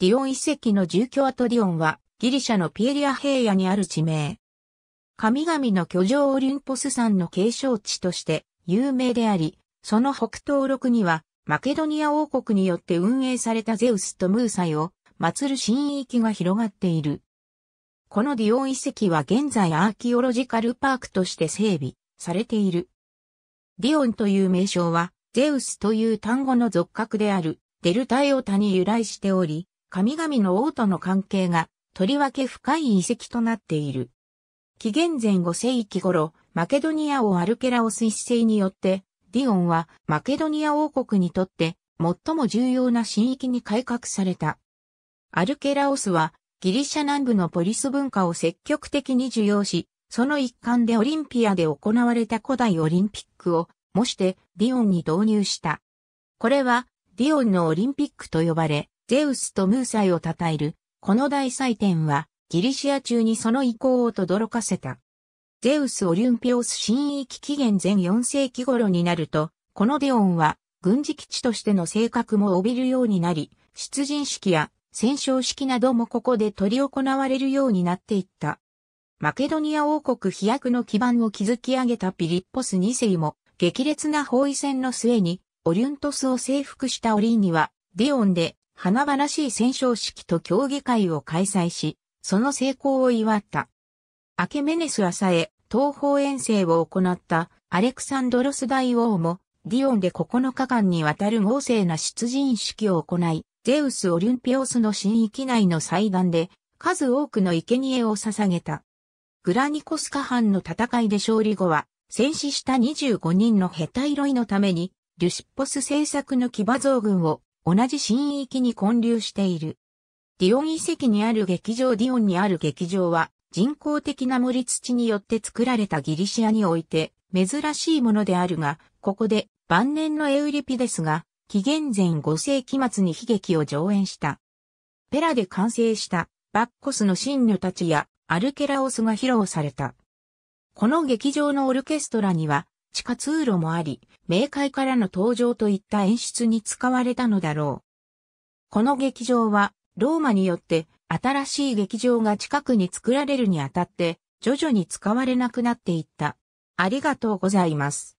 ディオン遺跡の住居跡ディオンは、ギリシャのピエリア平野にある地名。神々の居城オリンポス山の継承地として有名であり、その北東6には、マケドニア王国によって運営されたゼウスとムーサイを祀る神域が広がっている。このディオン遺跡は現在アーキオロジカルパークとして整備されている。ディオンという名称は、ゼウスという単語の俗格であるデルタエオタに由来しており、神々の王との関係が、とりわけ深い遺跡となっている。紀元前5世紀頃、マケドニア王アルケラオス一世によって、ディオンはマケドニア王国にとって最も重要な神域に改革された。アルケラオスはギリシャ南部のポリス文化を積極的に受容し、その一環でオリンピアで行われた古代オリンピックを模してディオンに導入した。これはディオンのオリンピックと呼ばれ、ゼウスとムーサイを称える、この大祭典は、ギリシア中にその意向を轟かせた。ゼウス・オリュンピオス新域紀元前4世紀頃になると、このデオンは、軍事基地としての性格も帯びるようになり、出陣式や戦勝式などもここで取り行われるようになっていった。マケドニア王国飛躍の基盤を築き上げたピリッポス2世も、激烈な包囲戦の末に、オリュントスを征服したオリーニは、ディオンで華々しい戦勝式と競技会を開催し、その成功を祝った。アケメネス朝へ東方遠征を行ったアレクサンドロス大王も、ディオンで9日間にわたる豪勢な出陣式を行い、ゼウス・オリュンピオスの神域内の祭壇で、数多くの生贄を捧げた。グラニコスカ藩の戦いで勝利後は、戦死した25人のヘタイロイのために、リュシッポス製作の騎馬像軍を同じ新域に混流している。ディオン遺跡にある劇場ディオンにある劇場は人工的な森土によって作られたギリシアにおいて珍しいものであるが、ここで晩年のエウリピデスが紀元前5世紀末に悲劇を上演した。ペラで完成したバッコスの神女たちやアルケラオスが披露された。この劇場のオルケストラには地下通路もあり、冥界からの登場といった演出に使われたのだろう。この劇場は、ローマによって新しい劇場が近くに作られるにあたって、徐々に使われなくなっていった。ありがとうございます。